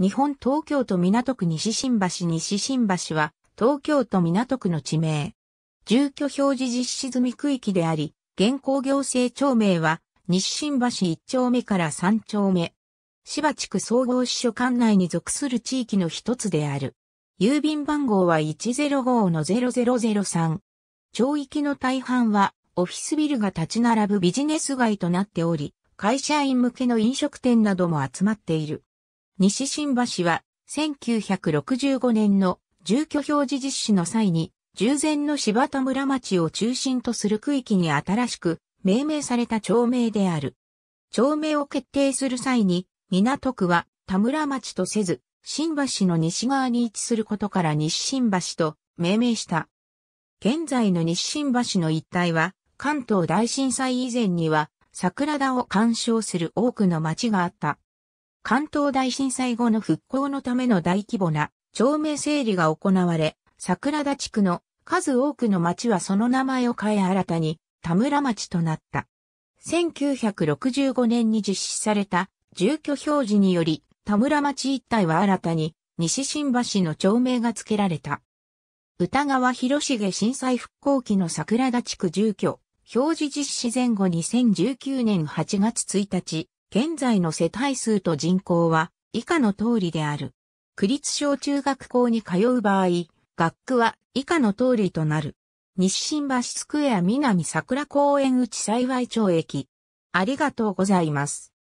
日本東京都港区西新橋西新橋は、東京都港区の地名。住居表示実施済み区域であり、現行行政庁名は、西新橋1丁目から3丁目。芝地区総合支所管内に属する地域の一つである。郵便番号は105-0003。町域の大半は、オフィスビルが立ち並ぶビジネス街となっており、会社員向けの飲食店なども集まっている。西新橋は、1965年の住居表示実施の際に、従前の柴田村町を中心とする区域に新しく命名された町名である。町名を決定する際に、港区は田村町とせず、新橋の西側に位置することから西新橋と命名した。現在の西新橋の一帯は、関東大震災以前には、桜田を鑑賞する多くの町があった。関東大震災後の復興のための大規模な町名整理が行われ、桜田地区の数多くの町はその名前を変え新たに田村町となった。1965年に実施された住居表示により田村町一帯は新たに西新橋の町名が付けられた。歌川広重震災復興期の桜田地区住居表示実施前後2019年8月1日、現在の世帯数と人口は以下の通りである。区立小中学校に通う場合、学区は以下の通りとなる。西新橋スクエア南桜公園内幸町駅。ありがとうございます。